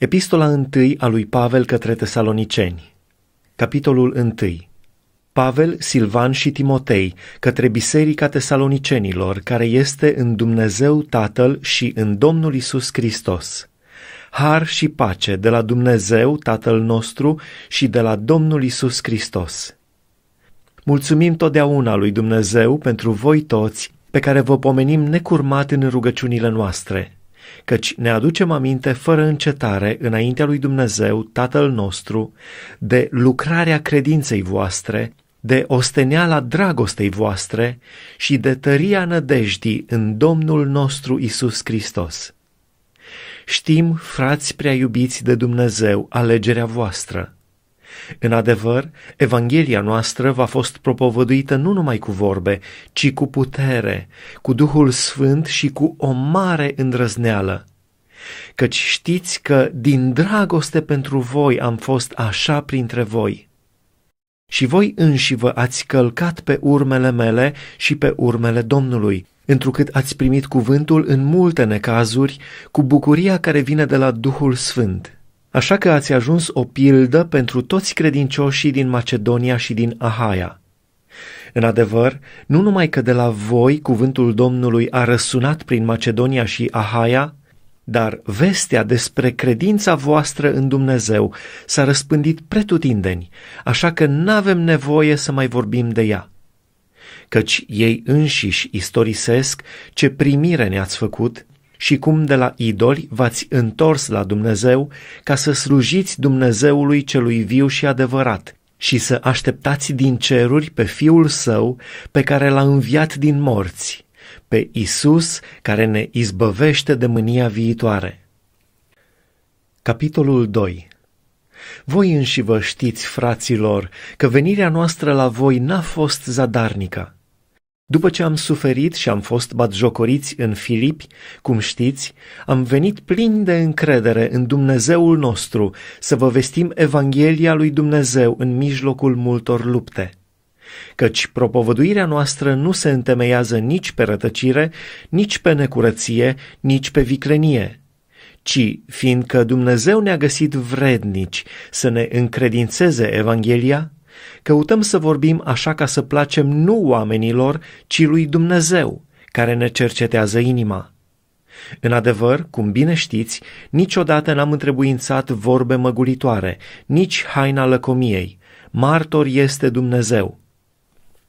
Epistola 1 a lui Pavel către Tesaloniceni Capitolul 1 Pavel, Silvan și Timotei către Biserica Tesalonicenilor, care este în Dumnezeu Tatăl și în Domnul Isus Hristos. Har și pace de la Dumnezeu Tatăl nostru și de la Domnul Isus Hristos. Mulțumim totdeauna lui Dumnezeu pentru voi toți, pe care vă pomenim necurmat în rugăciunile noastre – căci ne aducem aminte fără încetare înaintea lui Dumnezeu, Tatăl nostru, de lucrarea credinței voastre, de osteneala dragostei voastre și de tăria nădejdii în Domnul nostru Isus Hristos. Știm, frați prea iubiți de Dumnezeu, alegerea voastră – în adevăr, Evanghelia noastră va fost propovăduită nu numai cu vorbe, ci cu putere, cu Duhul Sfânt și cu o mare îndrăzneală. Căci știți că din dragoste pentru voi am fost așa printre voi. Și voi înși vă ați călcat pe urmele mele și pe urmele Domnului, întrucât ați primit cuvântul în multe necazuri, cu bucuria care vine de la Duhul Sfânt Așa că ați ajuns o pildă pentru toți credincioșii din Macedonia și din Ahaia. În adevăr, nu numai că de la voi cuvântul Domnului a răsunat prin Macedonia și Ahaia, dar vestea despre credința voastră în Dumnezeu s-a răspândit pretutindeni, așa că nu avem nevoie să mai vorbim de ea. Căci ei înșiși istorisesc ce primire ne-ați făcut și cum de la idoli v-ați întors la Dumnezeu ca să slujiți Dumnezeului celui viu și adevărat și să așteptați din ceruri pe Fiul Său pe care l-a înviat din morți, pe Isus care ne izbăvește de mânia viitoare. Capitolul 2 Voi înși vă știți, fraților, că venirea noastră la voi n-a fost zadarnică după ce am suferit și am fost batjocoriți în Filipi, cum știți, am venit plin de încredere în Dumnezeul nostru să vă vestim Evanghelia lui Dumnezeu în mijlocul multor lupte. Căci propovăduirea noastră nu se întemeiază nici pe rătăcire, nici pe necurăție, nici pe viclenie, ci fiindcă Dumnezeu ne-a găsit vrednici să ne încredințeze Evanghelia, Căutăm să vorbim așa ca să placem nu oamenilor, ci lui Dumnezeu, care ne cercetează inima. În adevăr, cum bine știți, niciodată n-am întrebuințat vorbe măgulitoare, nici haina lăcomiei. Martor este Dumnezeu.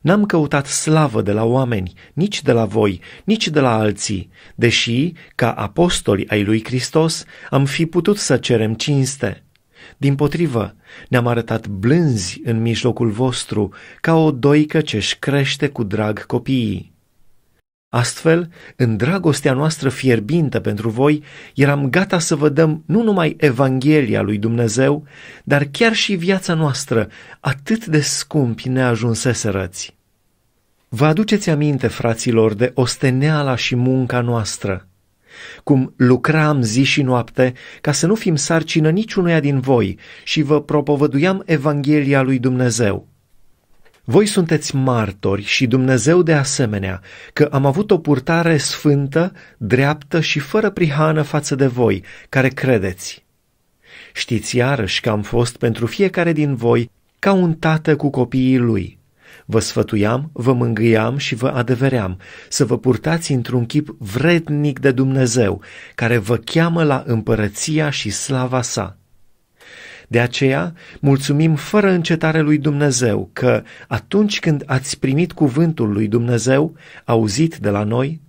N-am căutat slavă de la oameni, nici de la voi, nici de la alții, deși, ca apostoli ai lui Hristos, am fi putut să cerem cinste. Din potrivă, ne-am arătat blânzi în mijlocul vostru, ca o doică ce-și crește cu drag copiii. Astfel, în dragostea noastră fierbintă pentru voi, eram gata să vă dăm nu numai Evanghelia lui Dumnezeu, dar chiar și viața noastră, atât de scumpi ne ajunsese răți. Vă aduceți aminte, fraților, de osteneala și munca noastră – cum lucram zi și noapte ca să nu fim sarcină niciunuia din voi și vă propovăduiam Evanghelia lui Dumnezeu. Voi sunteți martori și Dumnezeu de asemenea că am avut o purtare sfântă, dreaptă și fără prihană față de voi, care credeți. Știți iarăși că am fost pentru fiecare din voi ca un tată cu copiii lui – Vă sfătuiam, vă mângâiam și vă adeveream să vă purtați într-un chip vrednic de Dumnezeu, care vă cheamă la împărăția și slava sa. De aceea, mulțumim fără încetare lui Dumnezeu că, atunci când ați primit cuvântul lui Dumnezeu, auzit de la noi,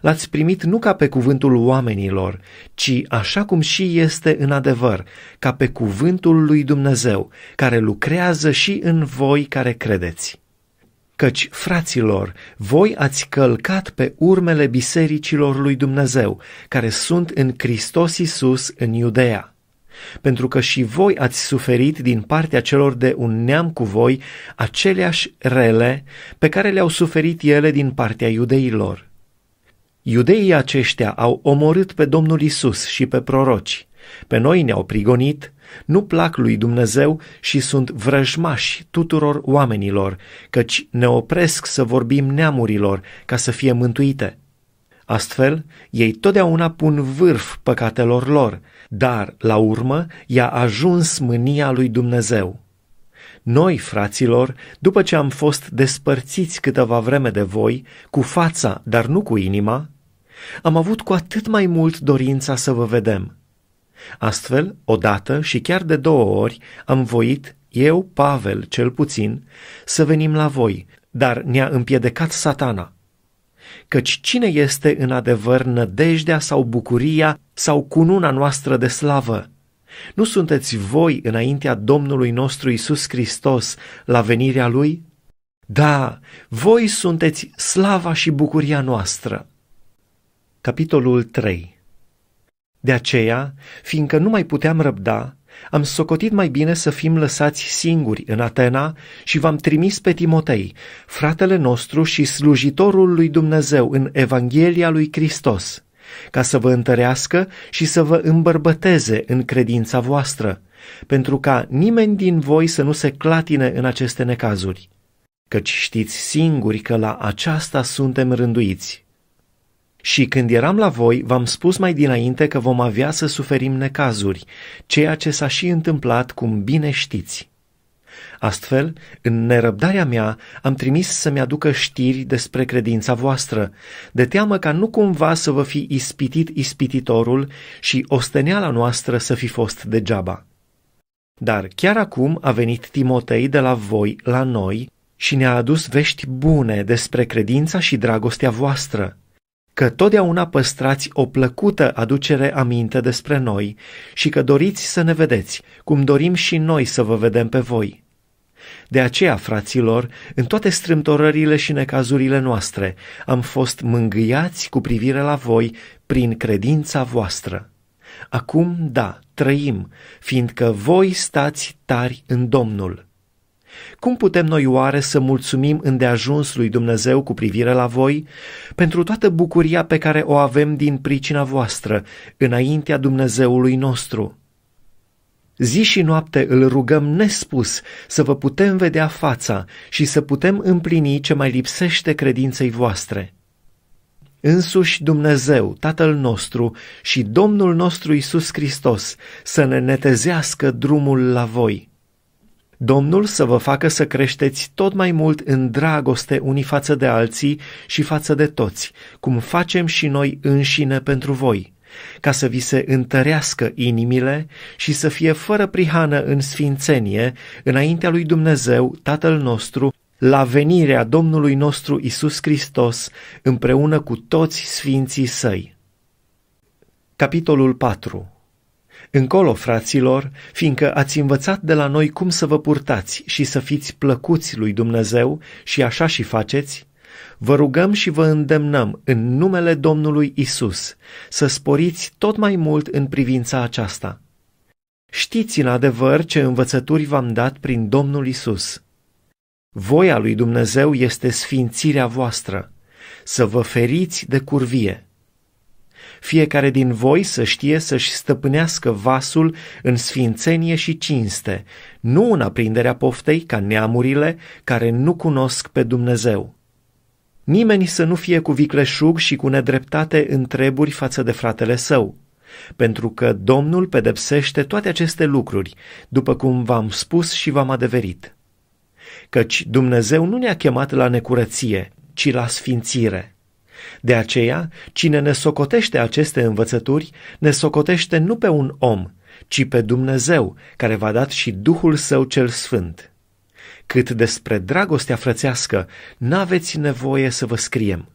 L-ați primit nu ca pe cuvântul oamenilor, ci așa cum și este în adevăr, ca pe cuvântul lui Dumnezeu, care lucrează și în voi care credeți. Căci, fraților, voi ați călcat pe urmele bisericilor lui Dumnezeu, care sunt în Hristos Iisus în Iudea. Pentru că și voi ați suferit din partea celor de un neam cu voi aceleași rele pe care le-au suferit ele din partea iudeilor. Iudeii aceștia au omorât pe Domnul Isus și pe proroci, pe noi ne-au prigonit, nu plac lui Dumnezeu și sunt vrăjmași tuturor oamenilor, căci ne opresc să vorbim neamurilor ca să fie mântuite. Astfel, ei totdeauna pun vârf păcatelor lor, dar, la urmă, i-a ajuns mânia lui Dumnezeu. Noi, fraților, după ce am fost despărțiți câteva vreme de voi, cu fața, dar nu cu inima, am avut cu atât mai mult dorința să vă vedem – Astfel, odată și chiar de două ori am voit, eu, Pavel, cel puțin, să venim la voi, dar ne-a împiedicat satana. Căci cine este în adevăr nădejdea sau bucuria sau cununa noastră de slavă? Nu sunteți voi înaintea Domnului nostru Isus Hristos la venirea Lui? Da, voi sunteți slava și bucuria noastră. Capitolul 3 de aceea, fiindcă nu mai puteam răbda, am socotit mai bine să fim lăsați singuri în Atena și v-am trimis pe Timotei, fratele nostru și slujitorul lui Dumnezeu în Evanghelia lui Hristos, ca să vă întărească și să vă îmbărbăteze în credința voastră, pentru ca nimeni din voi să nu se clatine în aceste necazuri, căci știți singuri că la aceasta suntem rânduiți. Și când eram la voi, v-am spus mai dinainte că vom avea să suferim necazuri, ceea ce s-a și întâmplat, cum bine știți. Astfel, în nerăbdarea mea, am trimis să-mi aducă știri despre credința voastră, de teamă ca nu cumva să vă fi ispitit ispititorul și osteneala noastră să fi fost degeaba. Dar chiar acum a venit Timotei de la voi la noi și ne-a adus vești bune despre credința și dragostea voastră – că totdeauna păstrați o plăcută aducere aminte despre noi și că doriți să ne vedeți, cum dorim și noi să vă vedem pe voi. De aceea, fraților, în toate strâmtorările și necazurile noastre, am fost mângâiați cu privire la voi prin credința voastră. Acum, da, trăim, fiindcă voi stați tari în Domnul. Cum putem noi oare să mulțumim îndeajuns lui Dumnezeu cu privire la voi pentru toată bucuria pe care o avem din pricina voastră înaintea Dumnezeului nostru? Zi și noapte îl rugăm nespus să vă putem vedea fața și să putem împlini ce mai lipsește credinței voastre. Însuși Dumnezeu, Tatăl nostru și Domnul nostru Isus Hristos să ne netezească drumul la voi. Domnul să vă facă să creșteți tot mai mult în dragoste unii față de alții și față de toți, cum facem și noi înșine pentru voi, ca să vi se întărească inimile și să fie fără prihană în sfințenie înaintea lui Dumnezeu, Tatăl nostru, la venirea Domnului nostru Isus Hristos împreună cu toți sfinții săi. Capitolul 4 Încolo, fraților, fiindcă ați învățat de la noi cum să vă purtați și să fiți plăcuți lui Dumnezeu și așa și faceți, vă rugăm și vă îndemnăm în numele Domnului Isus să sporiți tot mai mult în privința aceasta. Știți în adevăr ce învățături v-am dat prin Domnul Isus. Voia lui Dumnezeu este sfințirea voastră, să vă feriți de curvie fiecare din voi să știe să-și stăpânească vasul în sfințenie și cinste, nu în aprinderea poftei ca neamurile care nu cunosc pe Dumnezeu. Nimeni să nu fie cu vicleșug și cu nedreptate în treburi față de fratele său, pentru că Domnul pedepsește toate aceste lucruri, după cum v-am spus și v-am adeverit. Căci Dumnezeu nu ne-a chemat la necurăție, ci la sfințire. De aceea, cine ne socotește aceste învățături, ne socotește nu pe un om, ci pe Dumnezeu, care v-a dat și Duhul Său cel Sfânt. Cât despre dragostea frățească, n-aveți nevoie să vă scriem,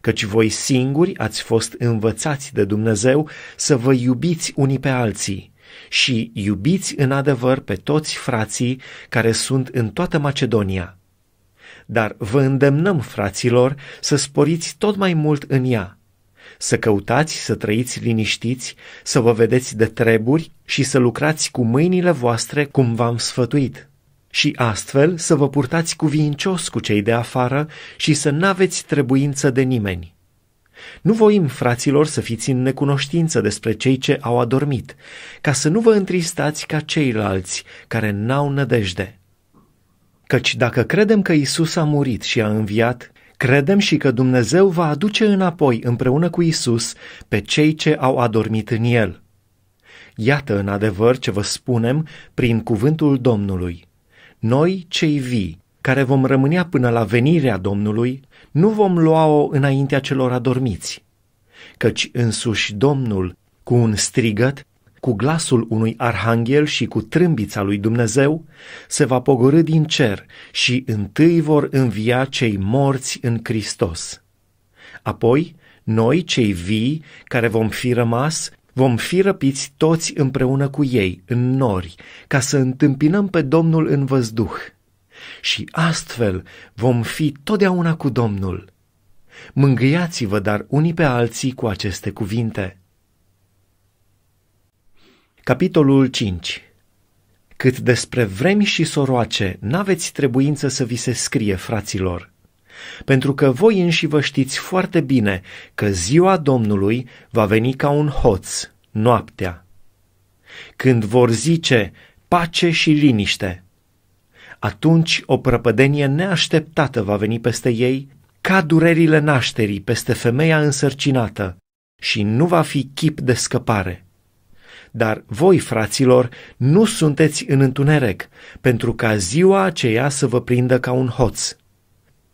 căci voi singuri ați fost învățați de Dumnezeu să vă iubiți unii pe alții și iubiți în adevăr pe toți frații care sunt în toată Macedonia. Dar vă îndemnăm, fraților, să sporiți tot mai mult în ea, să căutați să trăiți liniștiți, să vă vedeți de treburi și să lucrați cu mâinile voastre cum v-am sfătuit. Și astfel să vă purtați vincios cu cei de afară și să n-aveți trebuință de nimeni. Nu voim, fraților, să fiți în necunoștință despre cei ce au adormit, ca să nu vă întristați ca ceilalți care n-au nădejde. Căci dacă credem că Isus a murit și a înviat, credem și că Dumnezeu va aduce înapoi împreună cu Isus pe cei ce au adormit în El. Iată în adevăr ce vă spunem prin cuvântul Domnului. Noi, cei vii, care vom rămânea până la venirea Domnului, nu vom lua-o înaintea celor adormiți, căci însuși Domnul, cu un strigăt, cu glasul unui arhanghel și cu trâmbița lui Dumnezeu, se va pogorâ din cer și întâi vor învia cei morți în Hristos. Apoi, noi, cei vii, care vom fi rămas, vom fi răpiți toți împreună cu ei, în nori, ca să întâmpinăm pe Domnul în văzduh. Și astfel vom fi totdeauna cu Domnul. Mângâiați-vă dar unii pe alții cu aceste cuvinte. Capitolul 5 Cât despre vremi și soroace, n-aveți trebuință să vi se scrie, fraților, pentru că voi înși vă știți foarte bine că ziua Domnului va veni ca un hoț, noaptea, când vor zice pace și liniște. Atunci o prăpădenie neașteptată va veni peste ei, ca durerile nașterii peste femeia însărcinată, și nu va fi chip de scăpare dar voi, fraților, nu sunteți în întuneric, pentru ca ziua aceea să vă prindă ca un hoț.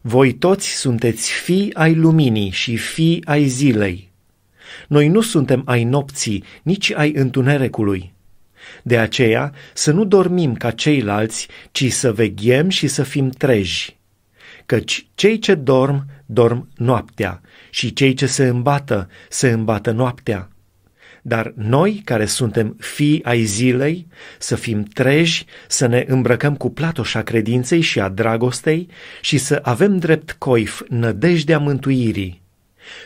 Voi toți sunteți fii ai luminii și fii ai zilei. Noi nu suntem ai nopții, nici ai întunericului. De aceea să nu dormim ca ceilalți, ci să veghem și să fim treji. Căci cei ce dorm, dorm noaptea, și cei ce se îmbată, se îmbată noaptea. Dar noi, care suntem fii ai zilei, să fim treji, să ne îmbrăcăm cu platoșa credinței și a dragostei și să avem drept coif nădejdea mântuirii,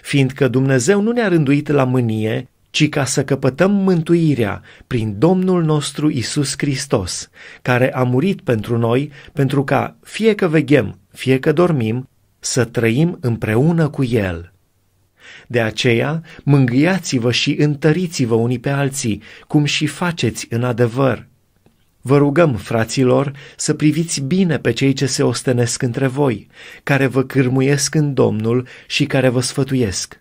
fiindcă Dumnezeu nu ne-a rânduit la mânie, ci ca să căpătăm mântuirea prin Domnul nostru Isus Hristos, care a murit pentru noi, pentru ca, fie că veghem, fie că dormim, să trăim împreună cu El. De aceea, mângâiați-vă și întăriți-vă unii pe alții, cum și faceți în adevăr. Vă rugăm, fraților, să priviți bine pe cei ce se ostenesc între voi, care vă cârmuiesc în Domnul și care vă sfătuiesc.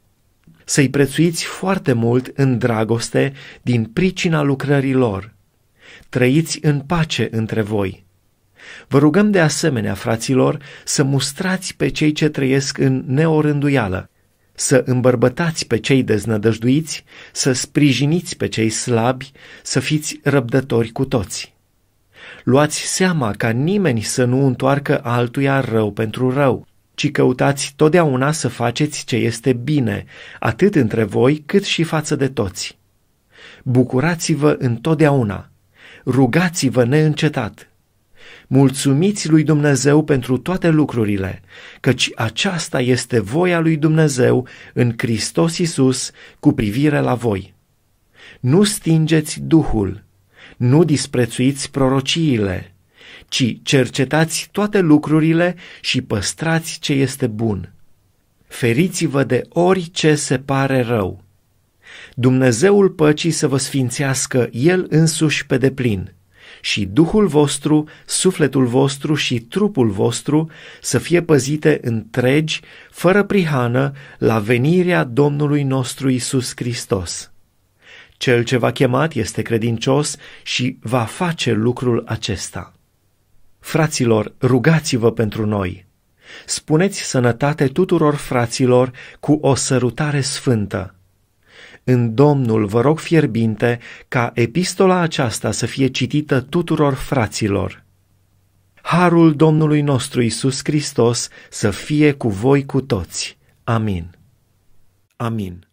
Să-i prețuiți foarte mult în dragoste din pricina lucrărilor. Trăiți în pace între voi. Vă rugăm de asemenea, fraților, să mustrați pe cei ce trăiesc în neorânduială, să îmbărbătați pe cei deznădăjduiți, să sprijiniți pe cei slabi, să fiți răbdători cu toți. Luați seama ca nimeni să nu întoarcă altuia rău pentru rău, ci căutați totdeauna să faceți ce este bine, atât între voi cât și față de toți. Bucurați-vă întotdeauna, rugați-vă neîncetat, Mulțumiți lui Dumnezeu pentru toate lucrurile, căci aceasta este voia lui Dumnezeu în Hristos Isus cu privire la voi. Nu stingeți Duhul, nu disprețuiți prorociile, ci cercetați toate lucrurile și păstrați ce este bun. Feriți-vă de orice se pare rău. Dumnezeul păcii să vă sfințească El însuși pe deplin – și Duhul vostru, sufletul vostru și trupul vostru să fie păzite întregi, fără prihană, la venirea Domnului nostru Isus Hristos. Cel ce va chemat este credincios și va face lucrul acesta. Fraților, rugați-vă pentru noi! Spuneți sănătate tuturor fraților cu o sărutare sfântă în Domnul vă rog fierbinte ca epistola aceasta să fie citită tuturor fraților. Harul Domnului nostru Isus Hristos să fie cu voi cu toți. Amin. Amin.